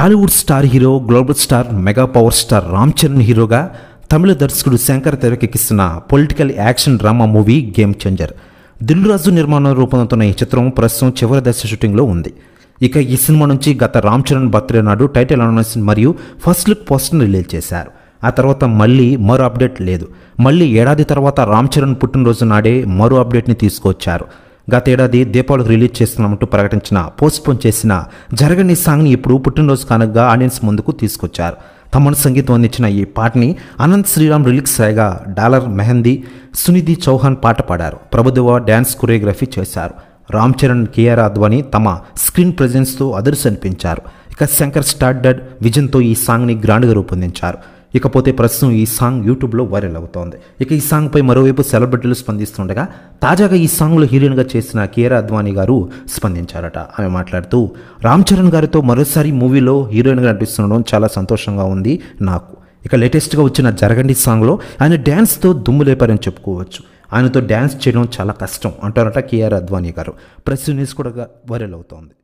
Tollywood star hero global star mega power star Ram Charan హీరోగా తమిళ దర్శకుడు శంకర్ తెరకెక్కిస్తున్న political action drama movie game changer Dil Raju నిర్మాణం రూపొందుతున్న ఈ చిత్రం ప్రస్తుతం చివరి దశ షూటింగ్లో ఉంది ఇక ఈ సినిమా నుంచి గత రామ్ చరణ్ బర్త్డే నాడు టైటిల్ అనౌన్స్ మరియు ఫస్ట్ లుక్ పోస్టర్ని రిలీజ్ చేశారు ఆ తర్వాత మళ్ళీ మరో అప్డేట్ లేదు మళ్ళీ ఏడాది తర్వాత రామ్ చరణ్ పుట్టినరోజు నాడే మరో అప్డేట్ని తీసుకొచ్చారు గతేడాది దీపావళికి రిలీజ్ చేస్తున్నామంటూ ప్రకటించిన పోస్ట్పోన్ చేసిన జరగని సాంగ్ని ఇప్పుడు పుట్టినరోజు కానుగా ఆడియన్స్ ముందుకు తీసుకొచ్చారు తమను సంగీతం అందించిన ఈ పాటని అనంత్ శ్రీరామ్ రిలీక్స్ అయ్యగా డాలర్ మెహందీ సునిధి చౌహాన్ పాట పాడారు ప్రభుదేవ డ్యాన్స్ కొరియోగ్రఫీ చేశారు రామ్ చరణ్ కియారా అద్వాని తమ స్క్రీన్ ప్రజెన్స్తో అదర్స్ అనిపించారు ఇక శంకర్ స్టార్డెడ్ విజన్తో ఈ సాంగ్ని గ్రాండ్గా రూపొందించారు ఇకపోతే ప్రస్తుతం ఈ సాంగ్ యూట్యూబ్లో వైరల్ అవుతోంది ఇక ఈ సాంగ్పై మరోవైపు సెలబ్రిటీలు స్పందిస్తుండగా తాజాగా ఈ సాంగ్లో హీరోయిన్గా చేసిన కేరా అద్వానీ గారు స్పందించారట ఆమె మాట్లాడుతూ రామ్ చరణ్ గారితో మరోసారి మూవీలో హీరోయిన్గా నటిస్తుండడం చాలా సంతోషంగా ఉంది నాకు ఇక లేటెస్ట్గా వచ్చిన జరగండి సాంగ్లో ఆయన డ్యాన్స్తో దుమ్ము లేపారని చెప్పుకోవచ్చు ఆయనతో డ్యాన్స్ చేయడం చాలా కష్టం అంటారట కేఆర్ అద్వానీ గారు ప్రెస్ న్యూస్ కూడా వైరల్ అవుతోంది